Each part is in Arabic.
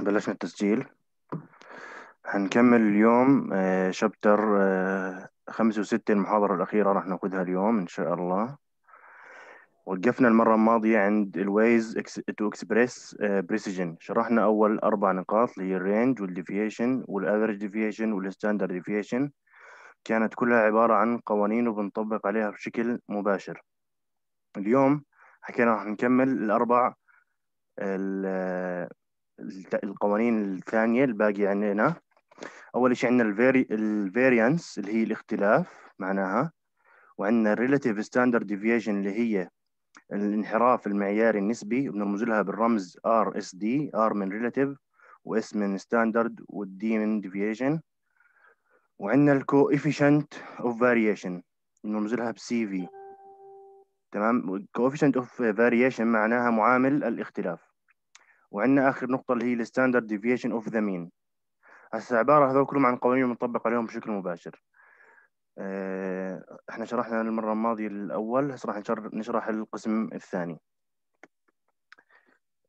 بلشنا التسجيل هنكمل اليوم شابتر آه، آه، خمسة وستة المحاضرة الأخيرة راح ناخذها اليوم إن شاء الله وقفنا المرة الماضية عند الويز تو اكسبريس بريسيجن شرحنا أول أربع نقاط اللي هي الرينج والديفيشن والأفرج ديفيشن والستاندرد ديفيشن كانت كلها عبارة عن قوانين وبنطبق عليها بشكل مباشر اليوم حكينا راح نكمل الأربع آه، القوانين الثانية الباقي عندنا أول شيء عندنا الفيريانس اللي هي الاختلاف معناها وعندنا الريلاتيف ستاندرد ديفيشن اللي هي الانحراف المعياري النسبي بنرمز لها بالرمز ار اس دي ار من ريلاتيف واس من ستاندرد والدي من ديفيشن وعندنا الكوفيشنت اوف فاريشن بنرمز لها بسي في تمام الكوفيشنت اوف فاريشن معناها معامل الاختلاف وعندنا اخر نقطه اللي هي الستاندرد ديفيشن اوف ذا مين هسه عباره هذول كلهم عن قوانين بنطبق عليهم بشكل مباشر آه، احنا شرحنا المره الماضيه الاول هسه راح نشرح القسم الثاني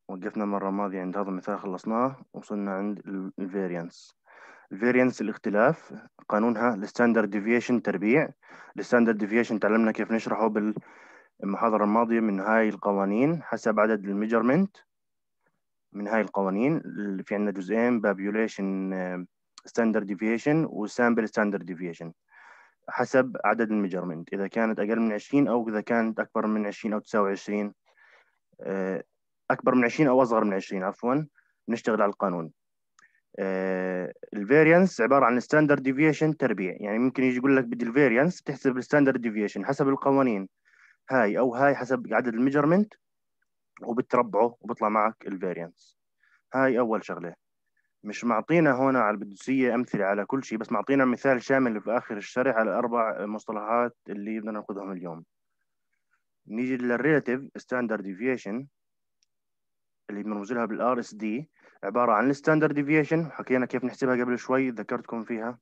وقفنا المره الماضيه عند هذا المثال خلصناه وصلنا عند الفيرينس الفيرينس الاختلاف قانونها الستاندرد ديفيشن تربيع الستاندرد ديفيشن تعلمنا كيف نشرحه بالمحاضره الماضيه من هاي القوانين حسب عدد الميجرمنت من هاي القوانين اللي في عندنا جزئين population uh, standard deviation وسامبل standard deviation حسب عدد الميجرمنت إذا كانت أقل من 20 أو إذا كانت أكبر من 20 أو 29 uh, أكبر من 20 أو أصغر من 20 عفوا نشتغل على القانون uh, الفيرينس عبارة عن ستاندرد ديفيشن تربيع يعني ممكن يجي يقول لك بدي الفيرينس بتحسب الستاندرد ديفيشن حسب القوانين هاي أو هاي حسب عدد الميجرمنت وبتربعه وبيطلع معك الفيرينس هاي اول شغله مش معطينا هون على البدوسية أمثلة على كل شيء بس معطينا مثال شامل في آخر الشرح على أربع مصطلحات اللي بدنا ناخذهم اليوم نيجي للريلاتيف ستاندرد ديفيشن اللي بنرمز لها بالار اس دي عبارة عن الستاندرد ديفيشن حكينا كيف نحسبها قبل شوي ذكرتكم فيها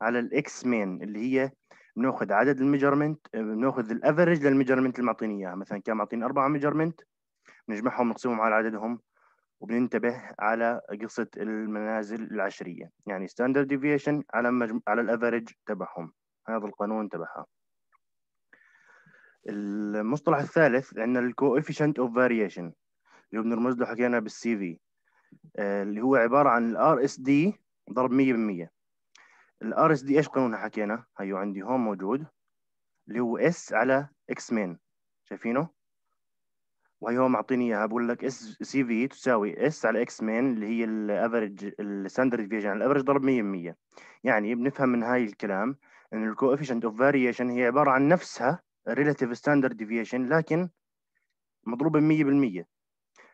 على الاكس مين اللي هي بناخذ عدد الميجرمنت بناخذ الافرج للميجرمنت اللي معطيني اياها مثلا كان معطيني اربعه ميجرمنت بنجمعهم ونقسمهم على عددهم وبننتبه على قصة المنازل العشرية يعني ستاندرد deviation على مجم... على الافرج تبعهم هذا القانون تبعها المصطلح الثالث عندنا coefficient اوف variation اللي بنرمز له حكينا بالسي في آه، اللي هو عبارة عن ال RSD ضرب 100% الار RSD ايش قانونها حكينا هيو عندي هون موجود اللي هو S على x مين شايفينه وهي معطيني اياها بقول لك اس سي في تساوي اس على اكس مين اللي هي الافرج الستاندرد ديفيشن الافرج ضرب 100% يعني بنفهم من هاي الكلام ان الكوفيشنت اوف فاريشن هي عباره عن نفسها الريلاتيف ستاندرد ديفيشن لكن مضروبه 100%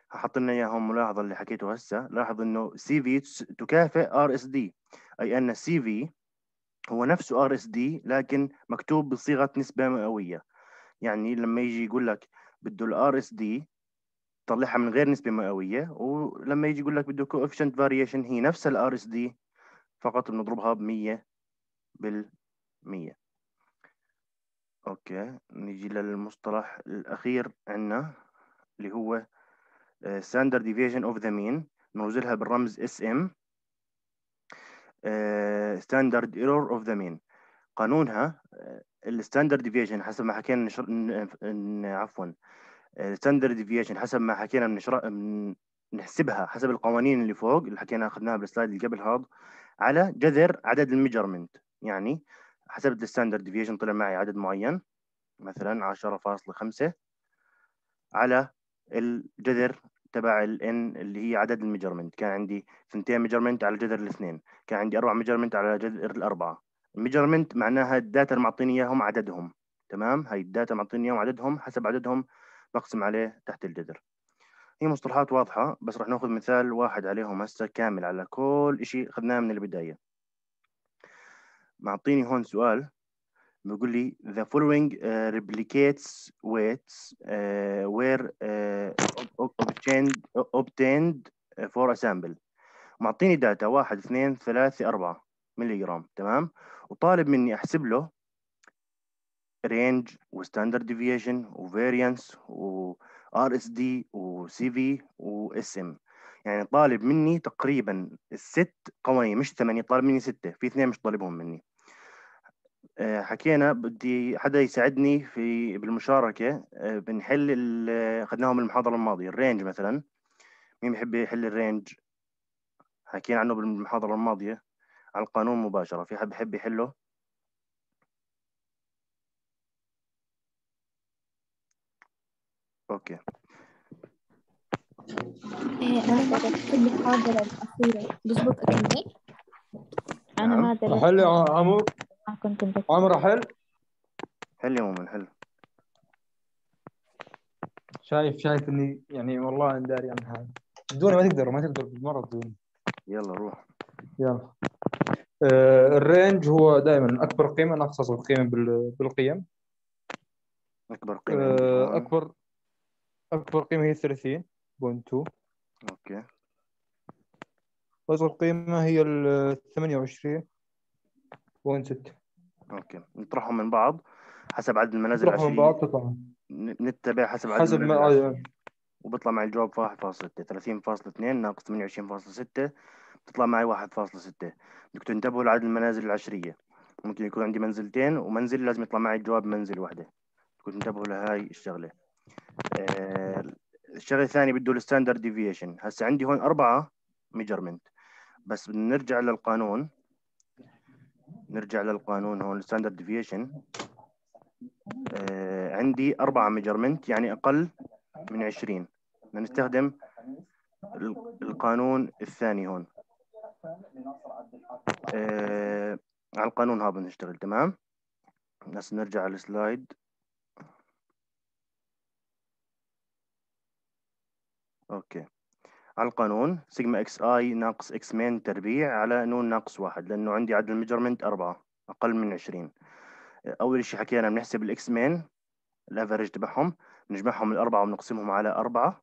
حاط لنا اياهم ملاحظه اللي حكيته هسه لاحظ انه سي في تكافئ ار اس دي اي ان سي في هو نفسه ار اس دي لكن مكتوب بصيغه نسبه مئويه يعني لما يجي يقول لك بده الار اس دي تطلعها من غير نسبه مئويه ولما يجي يقول لك بده كوفيشنت فاريشن هي نفس الار اس دي فقط بنضربها ب 100 بال 100 اوكي نيجي للمصطلح الاخير عندنا اللي هو ستاندرد ديفيجن اوف ذا مين نوزلها بالرمز اس ام ستاندرد ايرور اوف ذا مين قانونها آه، الستاندرد ديفيشن حسب ما حكينا نشر... ن... ن... عفوا الستاندرد ديفيشن حسب ما حكينا بنشر... من... نحسبها حسب القوانين اللي فوق اللي حكينا اخذناها بالسلايد اللي قبل هذا على جذر عدد الميجرمنت يعني حسبت الستاندرد ديفيشن طلع معي عدد معين مثلا 10.5 على الجذر تبع ال N اللي هي عدد الميجرمنت كان عندي ثنتين ميجرمنت على جذر الاثنين كان عندي اربع ميجرمنت على جذر الاربعه ميجرمنت معناها الداتا اللي معطيني اياهم عددهم تمام هاي الداتا معطيني اياهم عددهم حسب عددهم بقسم عليه تحت الجذر هي مصطلحات واضحة بس راح ناخذ مثال واحد عليهم هسه كامل على كل شيء أخذناه من البداية معطيني هون سؤال بيقول لي the following uh, replicates weights uh, were uh, obtained, obtained uh, for a sample معطيني داتا واحد اثنين ثلاثة أربعة ملي جرام تمام وطالب مني احسب له رينج وستاندرد ديفيشن و وار اس دي وسي في واس ام يعني طالب مني تقريبا الست قوانين مش ثمانية طالب مني ستة في اثنين مش طالبهم مني آه، حكينا بدي حدا يساعدني في بالمشاركة آه، بنحل أخذناهم المحاضرة الماضية الرينج مثلا مين بحب يحل الرينج حكينا عنه بالمحاضرة الماضية على القانون مباشرة في حد بحب يحله أوكي أنا بكتب المحاضرة الأخيرة بظبط أكمل أنا ما أدري نعم. حل يا عمرو عمرو حل حل يا مؤمن حل شايف شايف اني يعني والله داري عن هذا دوري ما تقدر ما تقدر بالمره بدوني يلا روح يلا آه، الرينج هو دائما اكبر قيمه اصغر القيمه بالقيم اكبر قيمه آه، اكبر اكبر قيمه هي 30 2 اوكي واصغر قيمه هي ال 28 بوينت 6 اوكي نطرحهم من بعض حسب عدد المنازل نطرحهم من بعض تطلع نتبع حسب عدد حسب المنازل ما... آه، وبيطلع معي الجواب 1.6 30.2 ناقص 28.6 تطلع معي واحد فاصلة ستة بدكم تنتبهوا لعدد المنازل العشرية ممكن يكون عندي منزلتين ومنزل لازم يطلع معي الجواب منزل واحدة بدكم تنتبهوا لهاي الشغلة آه الشغلة الثانية بده الستاندرد ديفيشن هسا عندي هون أربعة ميجرمنت بس بنرجع للقانون نرجع للقانون هون الستاندرد ديفيشن آه عندي أربعة ميجرمنت يعني أقل من 20 بدنا نستخدم القانون الثاني هون آه على القانون هذا بنشتغل تمام بس نرجع على السلايد اوكي على القانون سيجما اكس اي ناقص اكس مين تربيع على نون ناقص واحد لانه عندي عدد الميجرمنت أربعة اقل من 20 اول شيء حكينا بنحسب الاكس مين الافرج تبعهم بنجمعهم الاربعه وبنقسمهم على أربعة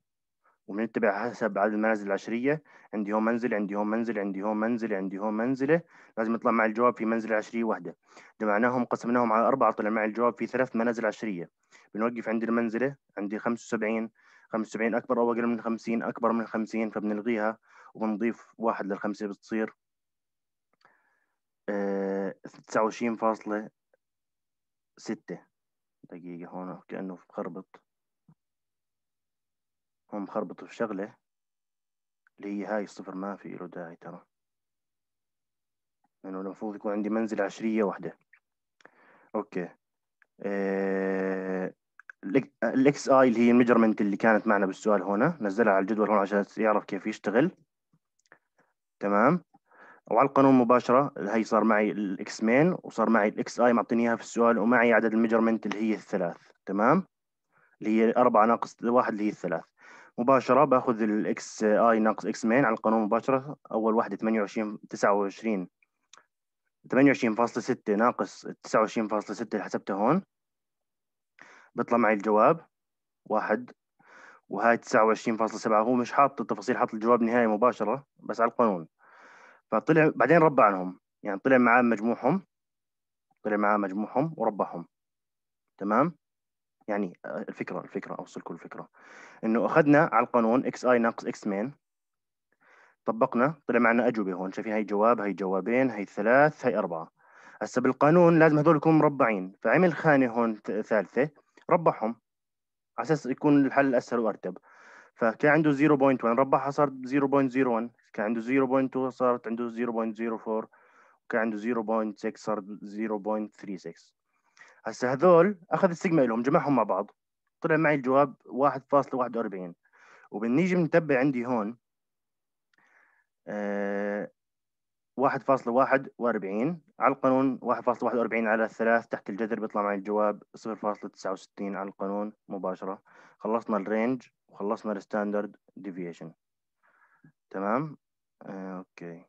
وبنتبع حسب عدد المنازل العشرية عندي هون منزل عندي هون منزل عندي هون منزل عندي هون منزلة لازم يطلع معي الجواب في منزلة عشرية واحدة جمعناهم قسمناهم على أربعة طلع معي الجواب في ثلاث منازل عشرية بنوقف عند المنزلة عندي 75 75 أكبر أو أقل من 50 أكبر من 50 فبنلغيها وبنضيف واحد للخمسة بتصير آه، تسعة وعشرين فاصلة ستة دقيقة هون كأنه خربط هم خربطوا في شغلة اللي هي هاي الصفر ما في له داعي ترى لأنه المفروض يكون عندي منزل عشرية واحدة أوكي إيه... الاكس اي اللي هي الميجرمنت اللي كانت معنا بالسؤال هنا نزلها على الجدول هون عشان يعرف كيف يشتغل تمام وعلى القانون مباشرة هي صار معي الاكس مين وصار معي الاكس اي معطيني اياها في السؤال ومعي عدد الميجرمنت اللي هي الثلاث تمام اللي هي أربعة ناقص واحد اللي هي الثلاث مباشره باخذ الاكس اي ناقص اكس مين على القانون مباشره اول واحده 28 29 28.6 ناقص 29.6 اللي حسبته هون بيطلع معي الجواب واحد وهاي 29.7 هو مش حاط التفاصيل حاط الجواب النهائي مباشره بس على القانون فطلع بعدين ربع عنهم يعني طلع معاه مجموعهم طلع معاه مجموعهم وربعهم تمام يعني آه، الفكره الفكره اوصل كل الفكره انه اخذنا على القانون اكس اي ناقص اكس مين طبقنا طلع معنا اجوبه هون شايفين هي جواب هي جوابين هي ثلاث هي اربعه هسا بالقانون لازم هذول يكونوا مربعين فعمل خانه هون ثالثه ربحهم على اساس يكون الحل اسهل وارتب فكان عنده 0.1 ربحها صارت 0.01 كان عنده 0.2 صارت عنده 0.04 وكان عنده 0.6 صار 0.36 هسه هذول اخذ السيجما لهم جمعهم مع بعض طلع معي الجواب 1.41 وبنيجي بنتبع عندي هون أه 1.41 على القانون 1.41 على الثلاث تحت الجذر بيطلع معي الجواب 0.69 على القانون مباشرة خلصنا الرينج وخلصنا الستاندرد ديفيشن تمام آه، اوكي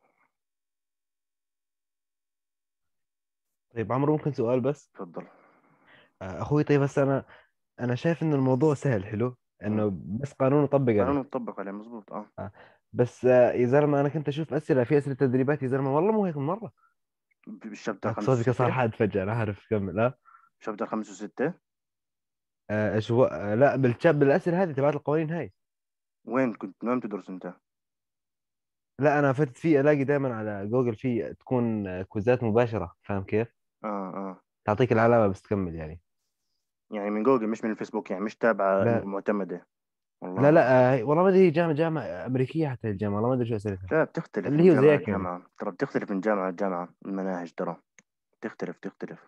طيب عمرو ممكن سؤال بس تفضل اخوي طيب بس انا انا شايف انه الموضوع سهل حلو انه آه. بس قانون يطبق عليه قانون يطبق عليه مضبوط اه, آه. بس آه يا زلمه انا كنت اشوف اسئله في اسئله تدريبات يا زلمه والله مو هيك مره بالشابتر آه، خمسة صوتك صار حاد فجاه انا عارف كمل اه شابتر خمسة وستة آه هو آه لا بالشاب بالاسئله هذه تبعت القوانين هاي وين كنت وين تدرس انت؟ لا انا فتت فيه الاقي دائما على جوجل في تكون كوزات مباشره فاهم كيف؟ اه اه تعطيك العلامه بس تكمل يعني يعني من جوجل مش من الفيسبوك يعني مش تابعه معتمده والله لا لا آه، والله ما ادري جامعه جامعه امريكيه حتى الجامعه والله ما ادري شو اسئلتها لا بتختلف اللي هي زيك جامعه يعني. ترى بتختلف من جامعه لجامعه المناهج ترى بتختلف تختلف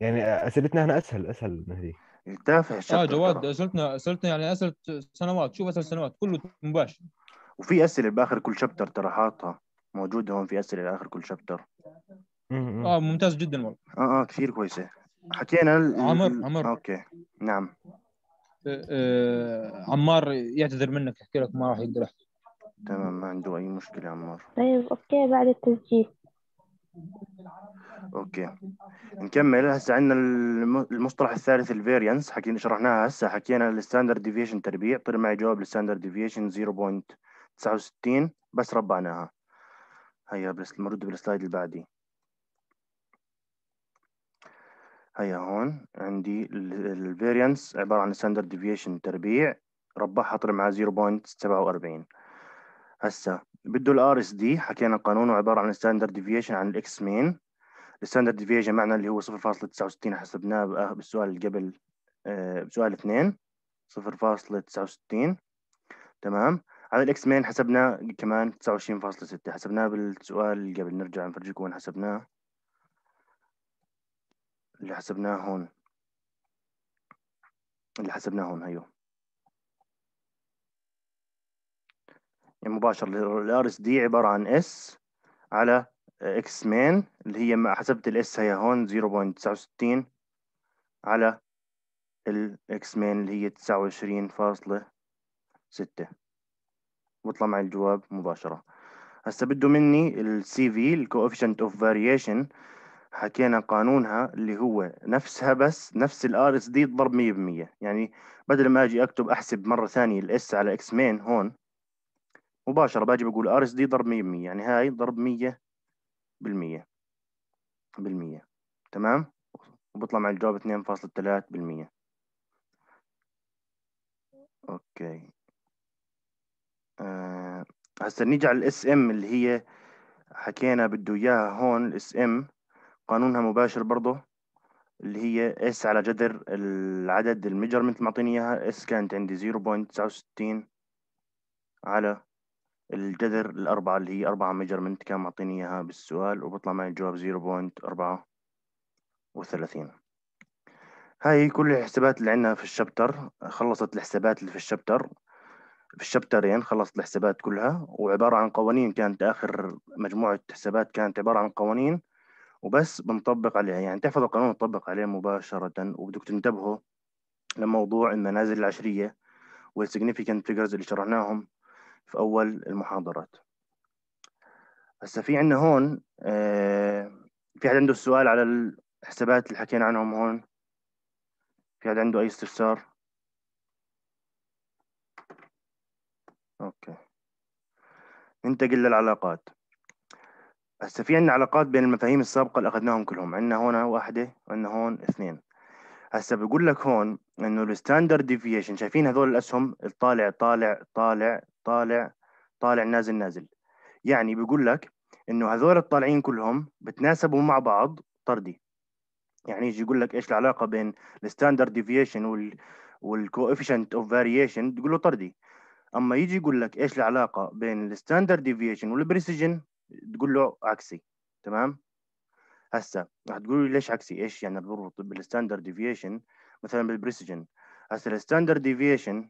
يعني اسئلتنا هنا اسهل اسهل من هذيك تافه اه جواد اسئلتنا اسئلتنا يعني اسئله سنوات شوف اسئله سنوات كله مباشر وفي اسئله باخر كل شابتر ترى حاطها موجوده هون في اسئله لاخر كل شابتر اه ممتاز جدا والله اه اه كثير كويسه حكينا ال... عمر عمر اوكي نعم أه،, آه عمار يعتذر منك يحكي لك ما راح يقدر يحكي تمام ما عنده اي مشكله عمار طيب اوكي بعد التسجيل اوكي نكمل هسه عندنا المصطلح الثالث الفيرينس حكينا شرحناها هسه حكينا الستاندرد ديفيشن تربيع طلع معي جواب الستاندرد ديفيشن 0.69 بس ربعناها هيا بس المرد بالسلايد اللي بعدي هيا هون عندي الفاريانس عبارة عن ستاندرد ديفيشن تربيع ربحها اضرب معاه 0.47 هسا بده الار اس دي حكينا قانونه عبارة عن ستاندرد ديفيشن عن الاكس مين الستاندرد ديفيشن معنا اللي هو 0.69 آه، حسبناه بالسؤال اللي قبل بسؤال 2 0.69 تمام على الاكس مين حسبناه كمان 29.6 حسبناه بالسؤال اللي قبل نرجع نفرجيكم وين حسبناه اللي حسبناه هون اللي حسبناه هون هيو أيوه. يعني مباشر الار اس دي عباره عن اس على اكس مين اللي هي ما حسبت الاس هي هون 0.69 على الاكس مين اللي هي 29.6 بيطلع معي الجواب مباشره هسه بده مني السي في الكوفيشنت اوف فاريشن حكينا قانونها اللي هو نفسها بس نفس الار اس دي ضرب 100% يعني بدل ما اجي اكتب احسب مره ثانيه الاس على اكس مين هون مباشره باجي بقول ار اس دي ضرب 100% يعني هاي ضرب 100% بالمية بالمية تمام وبطلع مع الجواب 2.3% اوكي آه هسا نيجي على الاس ام اللي هي حكينا بده اياها هون الاس ام قانونها مباشر برضه اللي هي اس على جذر العدد الميجرمنت اللي معطيني اياها اس كانت عندي 0.69 على الجذر الأربعة اللي هي أربعة ميجرمنت كان معطيني إياها بالسؤال وبطلع معي الجواب 0.34 هاي كل الحسابات اللي عندنا في الشابتر خلصت الحسابات اللي في الشابتر في الشابترين خلصت الحسابات كلها وعبارة عن قوانين كانت آخر مجموعة حسابات كانت عبارة عن قوانين وبس بنطبق عليها يعني تحفظ القانون وتطبق عليه مباشرة وبدك تنتبهوا لموضوع المنازل العشرية والsignificant فيجرز اللي شرحناهم في أول المحاضرات هسا في عندنا هون آه، في حد عنده سؤال على الحسابات اللي حكينا عنهم هون في حد عنده أي استفسار أوكي ننتقل للعلاقات هسه في عندنا علاقات بين المفاهيم السابقة اللي أخذناهم كلهم عندنا هون واحدة وعندنا هون اثنين هسه بقول لك هون إنه الستاندرد ديفيشن شايفين هذول الأسهم الطالع طالع طالع طالع طالع نازل نازل يعني بقول لك إنه هذول الطالعين كلهم بتناسبوا مع بعض طردي يعني يجي يقول لك إيش العلاقة بين الستاندرد ديفيشن وال والكوفيشنت اوف فاريشن تقول له طردي اما يجي يقول لك ايش العلاقه بين الستاندرد ديفيشن والبريسيجن تقول له عكسي تمام هسه رح تقول لي ليش عكسي ايش يعني بربط بالستاندرد ديفيشن مثلا بالبريسيجن هسه الستاندرد ديفيشن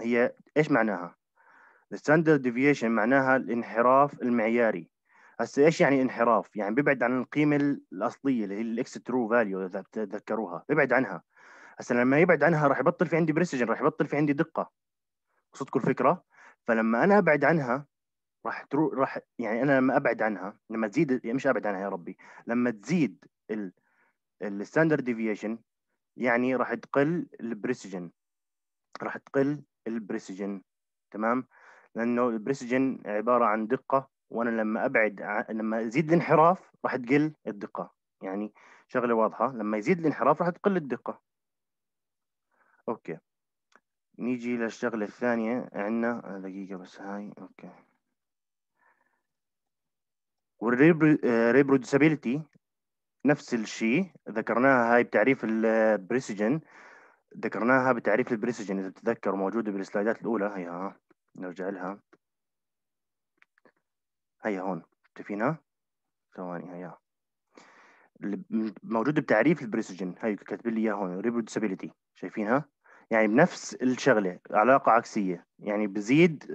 هي ايش معناها الستاندرد ديفيشن معناها الانحراف المعياري هسه ايش يعني انحراف يعني بيبعد عن القيمه الاصليه اللي هي الاكس ترو فاليو اذا تذكروها بيبعد عنها هسه لما يبعد عنها راح يبطل في عندي بريسجن راح يبطل في عندي دقه وصلتكم الفكره فلما انا ابعد عنها راح تروح راح يعني انا لما ابعد عنها لما تزيد يعني مش ابعد عنها يا ربي لما تزيد الستاندرد ديفيشن يعني راح تقل البريسجن راح تقل البريسجن تمام لانه البريسجن عباره عن دقه وانا لما ابعد لما ازيد الانحراف راح تقل الدقه يعني شغله واضحه لما يزيد الانحراف راح تقل الدقه اوكي نيجي للشغله الثانيه عندنا دقيقه بس هاي اوكي والريبروديوسابيلتي آه، نفس الشيء ذكرناها هاي بتعريف البريسجن آه، ذكرناها بتعريف البريسجن اذا بتتذكر موجوده بالسلايدات الاولى هيها نرجع لها هيا هون شايفينها ثواني هيا موجوده بتعريف البريسجن هي كاتب لي اياها هون ريبروديوسابيلتي شايفينها يعني بنفس الشغله علاقه عكسيه يعني بزيد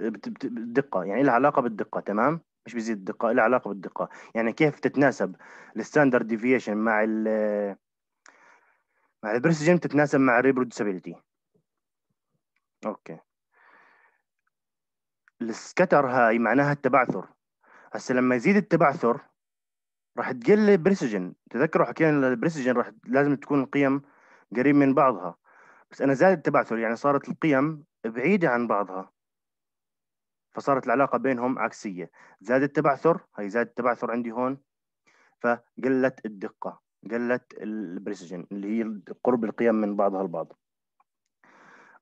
بالدقه يعني لها علاقه بالدقه تمام مش بيزيد الدقه له علاقه بالدقه يعني كيف تتناسب الستاندرد ديفيشن مع ال مع البرسجن تتناسب مع الريبروديسابيلتي اوكي السكتر هاي معناها التبعثر هسه لما يزيد التبعثر راح تقل البرسجن تذكروا حكينا البرسجن راح لازم تكون القيم قريب من بعضها بس انا زاد التبعثر يعني صارت القيم بعيده عن بعضها فصارت العلاقة بينهم عكسية زاد التبعثر هي زاد التبعثر عندي هون فقلت الدقة قلت البريسيجن اللي هي قرب القيم من بعضها البعض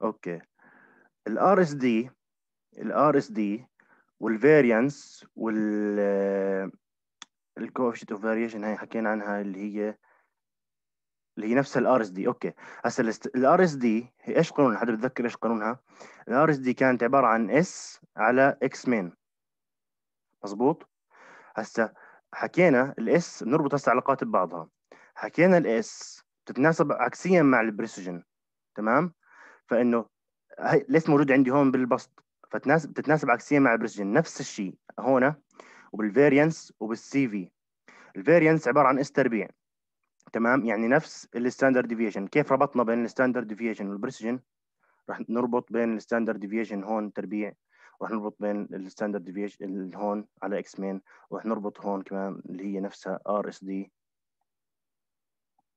اوكي الار اس دي الار اس دي والفاريانس وال الكوفيشنت اوف فاريشن هي حكينا عنها اللي هي اللي هي نفسها الار اس دي اوكي هسه الار اس دي ايش قانونها حدا بتذكر ايش قانونها الار اس دي كانت عباره عن اس على اكس مين مزبوط هسه حكينا الاس بنربط هسه علاقات ببعضها حكينا الاس بتتناسب عكسيا مع البريسجن تمام فانه هي الاس موجود عندي هون بالبسط فتناسب بتتناسب عكسيا مع البريسجن نفس الشيء هون وبالفيرينس وبالسي في الفيرينس عباره عن اس تربيع تمام يعني نفس الستاندرد ديفيشن كيف ربطنا بين الستاندرد ديفيشن والبريسيجن راح نربط بين الستاندرد ديفيشن هون تربيع راح نربط بين الستاندرد ديفيشن هون على اكس مين وراح نربط هون كمان اللي هي نفسها ار اس دي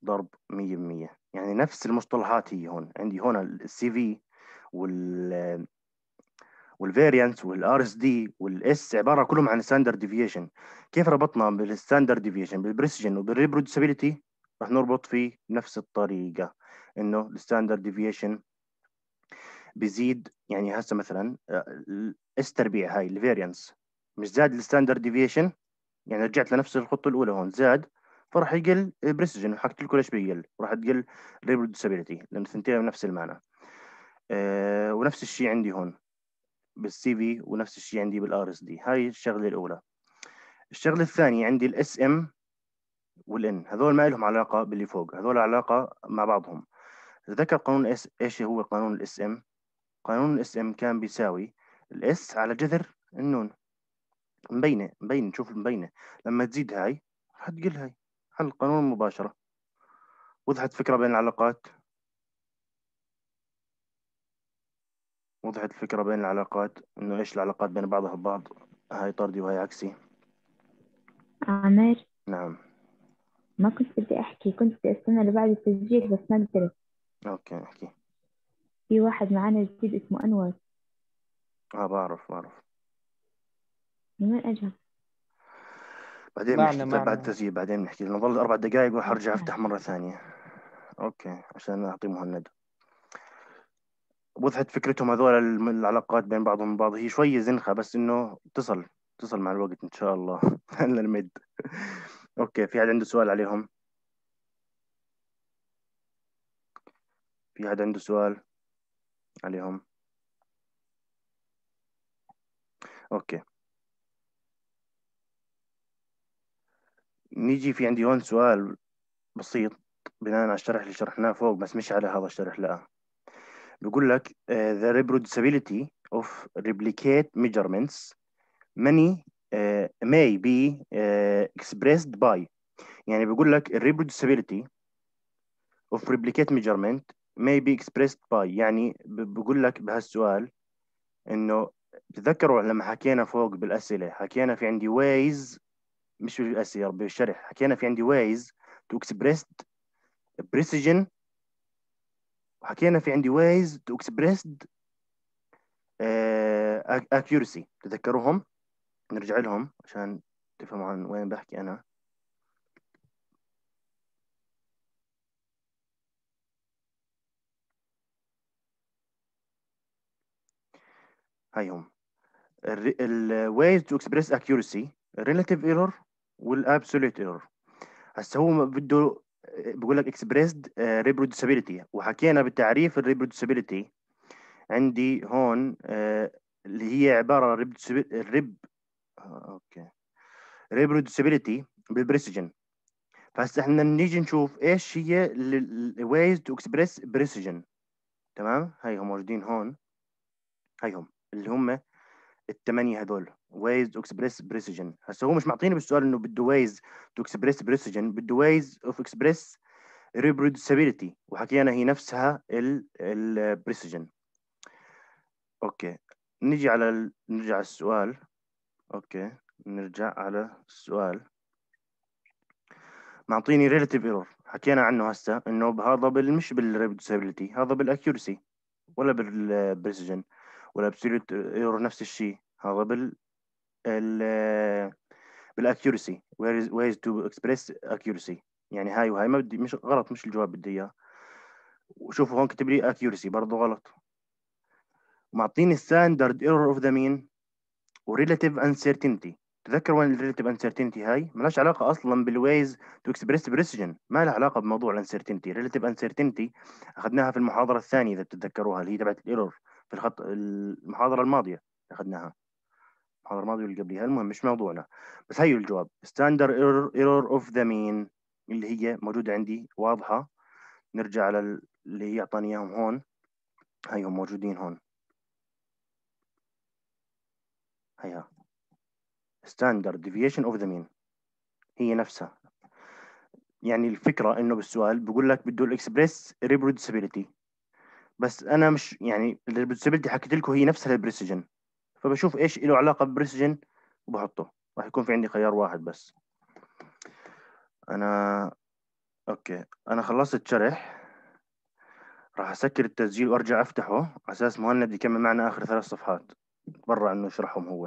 ضرب 100% يعني نفس المصطلحات هي هون عندي هون السي في وال والفاريانس والار اس دي والاس عباره كلهم عن ستاندرد ديفيشن كيف ربطنا بالستاندرد ديفيشن بالبريسيجن وبالريبروديوسابيلتي رح نربط فيه بنفس الطريقة إنه الستاندرد ديفيشن بيزيد يعني هسه مثلا الاس آه، تربيع هاي الفيرينس مش زاد الستاندرد ديفيشن يعني رجعت لنفس الخطة الأولى هون زاد فراح يقل بريسجن وحكيت لكم ليش بيقل راح تقل ريبروديسابيلتي لأن الثنتين بنفس المعنى آه، ونفس الشيء عندي هون بالسي في ونفس الشيء عندي بالار اس دي هاي الشغله الاولى الشغله الثانيه عندي الاس ام والان هذول ما لهم علاقه باللي فوق هذول علاقه مع بعضهم ذكر قانون اس ايش هو قانون الاس ام قانون الاس ام كان بيساوي الاس على جذر النون مبينه مبينه شوف مبينه لما تزيد هاي حتقل هاي حل القانون مباشره وضحت فكره بين العلاقات وضحت الفكرة بين العلاقات إنه إيش العلاقات بين بعضها البعض هاي طردي وهي عكسي عامر نعم ما كنت بدي أحكي كنت بدي أستنى لبعد التسجيل بس ما قدرت أوكي احكي في واحد معانا جديد اسمه أنور اه بعرف بعرف من وين أجا؟ بعدين معنا بنحكي طيب، معنا. بعد التسجيل بعدين بنحكي لانه ضل اربع دقائق وراح ارجع افتح مره ثانيه اوكي عشان اعطي مهند وضحت فكرتهم هذول العلاقات بين بعضهم البعض هي شوي زنخه بس انه اتصل اتصل مع الوقت ان شاء الله هلا المد اوكي في حد عنده سؤال عليهم في حد عنده سؤال عليهم اوكي نيجي في عندي هون سؤال بسيط بناء على الشرح اللي شرحناه فوق بس مش على هذا الشرح لا بقول لك uh, the reproducibility of replicate measurements many may be expressed by يعني بيقول لك reproducibility of replicate measurement may be expressed by يعني بقول لك بهالسؤال انه تذكروا لما حكينا فوق بالاسئله حكينا في عندي ways مش بالاسئله بالشرح حكينا في عندي ways to express precision وحكينا في عندي ways to express uh, accuracy تذكروهم نرجع لهم عشان تفهموا عن وين بحكي أنا هايهم ال ways to express accuracy relative error وال absolute error هسه هو بده بقول لك expressed uh, reproducibility وحكينا بتعريف ال reproducibility عندي هون uh, اللي هي عباره عن الريب آه، اوكي reproducibility بالبريسجن فهسه احنا نيجي نشوف ايش هي ويز تو اكسبريس بريسجن تمام هاي هم موجودين هون هاي هم اللي هم الثمانيه هذول ويز تو اكسبريس بريسجن هسه هو مش معطيني بالسؤال انه بده ويز تو اكسبريس بريسجن بده ويز اوف اكسبريس reproducibility وحكينا هي نفسها البريسجن اوكي نجي على نرجع على السؤال اوكي نرجع على السؤال معطيني relative error حكينا عنه هسه انه هذا بال مش بالريبدوسابيلتي هذا بالاكيورسي ولا ولا والابسوليوت ايرور نفس الشيء هذا بال بالاكيورسي ويز to express accuracy يعني هاي وهاي ما بدي مش غلط مش الجواب بدي اياه وشوفوا هون كتب لي accuracy برضه غلط معطيني ستاندرد ايرور اوف ذا مين وريلاتيف انسرتينتي تذكر وين الريلاتيف انسرتينتي هاي مالهاش علاقه اصلا بالويز تو اكسبريس بريسيجن ما لها علاقه بموضوع الانسرتينتي ريلاتيف انسرتينتي اخذناها في المحاضره الثانيه اذا بتتذكروها اللي هي تبعت الايرور في الخط المحاضره الماضيه اخذناها المحاضره الماضيه واللي قبليها المهم مش موضوعنا بس هي الجواب ستاندر ايرور اوف ذا مين اللي هي موجوده عندي واضحه نرجع على اللي هي اعطاني اياهم هون هيهم موجودين هون هيها ستاندرد ديفيشن اوف ذا مين هي نفسها يعني الفكره انه بالسؤال بقول لك بده الاكسبريس ريبروديسيبيليتي بس انا مش يعني الريبروديسيبيليتي حكيت لكم هي نفسها البريسيجن فبشوف ايش له علاقه بالبريسيجن وبحطه راح يكون في عندي خيار واحد بس انا اوكي انا خلصت شرح راح اسكر التسجيل وارجع افتحه على اساس مهند يكمل معنا اخر ثلاث صفحات برا انه يشرحهم هو